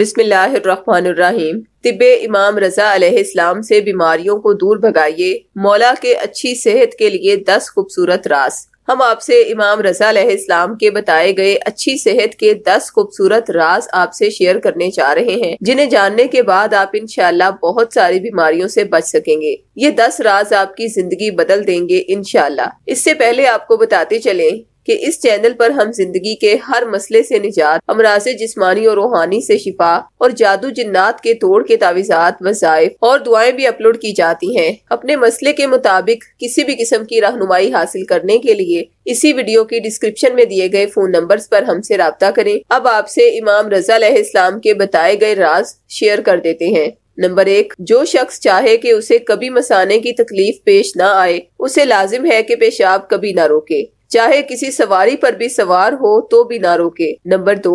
बिस्मिल्लाहिर्रहमानिर्रहीम तिब इमाम रजा अलैहिस्सलाम से बीमारियों को दूर भगाइए मौला के अच्छी सेहत के लिए दस खूबसूरत रास हम आपसे इमाम रजा अलैहिस्सलाम के बताए गए अच्छी सेहत के दस खूबसूरत रास आपसे शेयर करने जा रहे हैं जिन्हें जानने के बाद आप इनशाला बहुत सारी बीमारियों से बच सकेंगे ये दस राज आपकी जिंदगी बदल देंगे इनशाला इससे पहले आपको बताते चले कि इस चैनल पर हम जिंदगी के हर मसले से निजात अमराज जिस्मानी और रूहानी से शिफा और जादू जिन्नात के तोड़ के तावीज़ात वजायफ और दुआएं भी अपलोड की जाती हैं अपने मसले के मुताबिक किसी भी किस्म की रहनुमाई हासिल करने के लिए इसी वीडियो की डिस्क्रिप्शन में दिए गए फोन नंबर्स पर हमसे रबता करें अब आपसे इमाम रजा इस्लाम के बताए गए राज शेयर कर देते हैं नंबर एक जो शख्स चाहे कि उसे कभी मसाने की तकलीफ पेश ना आए उसे लाजिम है कि पेशाब कभी ना रोके चाहे किसी सवारी पर भी सवार हो तो भी ना रोके नंबर दो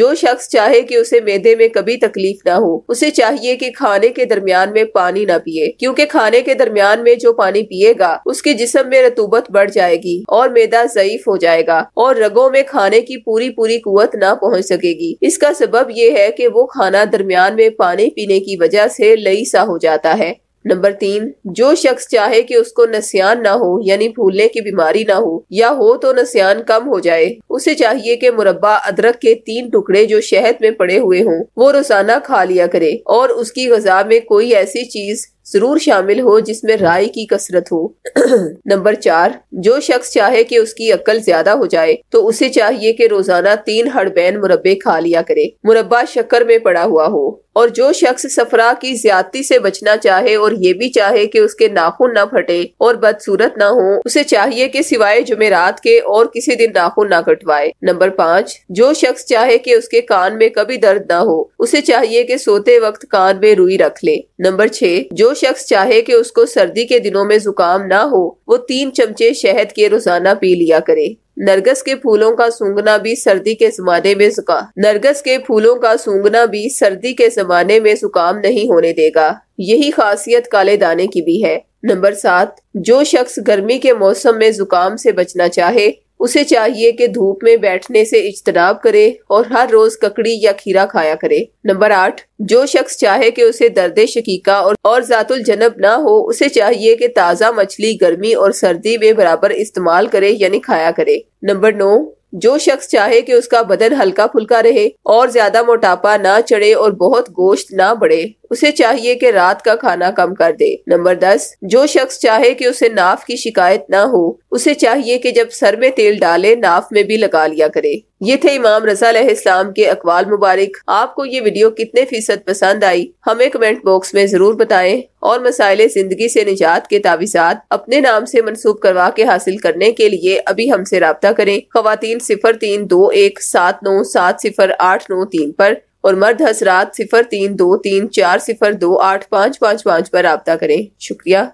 जो शख्स चाहे कि उसे मैदे में कभी तकलीफ ना हो उसे चाहिए कि खाने के दरमियान में पानी ना पिए क्योंकि खाने के दरमियान में जो पानी पिएगा उसके जिसम में रतूबत बढ़ जाएगी और मैदा जयीफ हो जाएगा और रगों में खाने की पूरी पूरी कुत ना पहुँच सकेगी इसका सबब ये है की वो खाना दरमियान में पानी पीने की वजह से लई सा हो जाता है नंबर तीन जो शख्स चाहे कि उसको नस्यान ना हो यानी भूलने की बीमारी ना हो या हो तो नस्यान कम हो जाए उसे चाहिए कि मुरब्बा अदरक के तीन टुकड़े जो शहद में पड़े हुए हों वो रोजाना खा लिया करे और उसकी गजा में कोई ऐसी चीज जरूर शामिल हो जिसमें राय की कसरत हो नंबर चार जो शख्स चाहे कि उसकी अक्ल ज्यादा हो जाए तो उसे चाहिए कि रोजाना तीन हड़बैन मुरबे खा लिया करे मुरबा शक्कर में पड़ा हुआ हो और जो शख्स सफरा की ज्यादती से बचना चाहे और ये भी चाहे कि उसके नाखून ना फटे और बदसूरत ना हो उसे चाहिए कि सिवाय जुमेरात के और किसी दिन नाखून ना कटवाए नंबर पाँच जो शख्स चाहे कि उसके कान में कभी दर्द ना हो उसे चाहिए कि सोते वक्त कान में रुई रख ले नंबर छह जो शख्स चाहे कि उसको सर्दी के दिनों में जुकाम ना हो वो तीन चमचे शहद के रोजाना पी लिया करे नरगस के फूलों का सूंघना भी सर्दी के जमाने में जुका नरगस के फूलों का सूंघना भी सर्दी के जमाने में जुकाम नहीं होने देगा यही खासियत काले दाने की भी है नंबर सात जो शख्स गर्मी के मौसम में जुकाम से बचना चाहे उसे चाहिए कि धूप में बैठने से इज्तनाब करे और हर रोज ककड़ी या खीरा खाया करे नंबर आठ जो शख्स चाहे कि उसे दर्द शकीका और, और जातुल जनब ना हो उसे चाहिए कि ताज़ा मछली गर्मी और सर्दी में बराबर इस्तेमाल करे यानी खाया करे नंबर नौ जो शख्स चाहे कि उसका बदन हल्का फुल्का रहे और ज्यादा मोटापा ना चढ़े और बहुत गोश्त ना बढ़े उसे चाहिए कि रात का खाना कम कर दे नंबर दस जो शख्स चाहे कि उसे नाफ की शिकायत ना हो उसे चाहिए कि जब सर में तेल डाले नाफ में भी लगा लिया करे ये थे इमाम रजा इस्लाम के अकवाल मुबारक आपको ये वीडियो कितने फीसद पसंद आई हमें कमेंट बॉक्स में जरूर बताएं और मसाइल जिंदगी से निजात के तावीजात अपने नाम से मनसूब करवा के हासिल करने के लिए अभी हमसे रबता करें खातन सिफर तीन दो एक सात नौ सात सिफर आठ नौ तीन पर और मर्द हजरात सिफर तीन दो तीन चार सिफर दो आठ पाँच पाँच पाँच पर रबता करें शुक्रिया